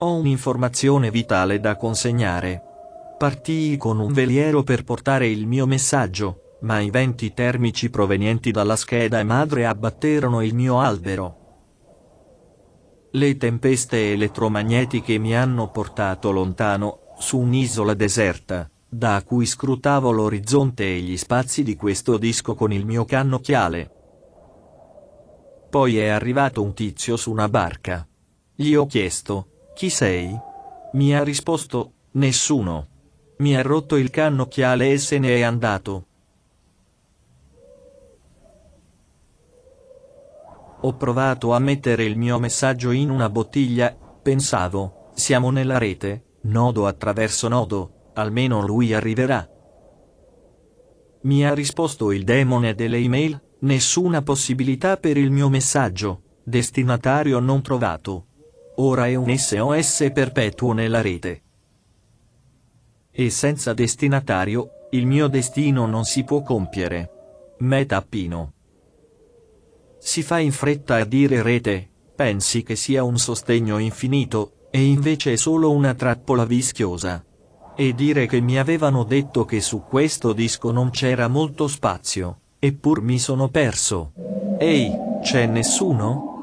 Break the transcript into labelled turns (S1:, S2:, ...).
S1: Ho un'informazione vitale da consegnare. Partii con un veliero per portare il mio messaggio, ma i venti termici provenienti dalla scheda madre abbatterono il mio albero. Le tempeste elettromagnetiche mi hanno portato lontano, su un'isola deserta, da cui scrutavo l'orizzonte e gli spazi di questo disco con il mio cannocchiale. Poi è arrivato un tizio su una barca. Gli ho chiesto, chi sei? Mi ha risposto, nessuno. Mi ha rotto il cannocchiale e se ne è andato. Ho provato a mettere il mio messaggio in una bottiglia, pensavo, siamo nella rete, nodo attraverso nodo, almeno lui arriverà. Mi ha risposto il demone delle email, nessuna possibilità per il mio messaggio, destinatario non trovato ora è un SOS perpetuo nella rete. E senza destinatario, il mio destino non si può compiere. Meta Pino. Si fa in fretta a dire rete, pensi che sia un sostegno infinito, e invece è solo una trappola vischiosa. E dire che mi avevano detto che su questo disco non c'era molto spazio, eppur mi sono perso. Ehi, c'è nessuno?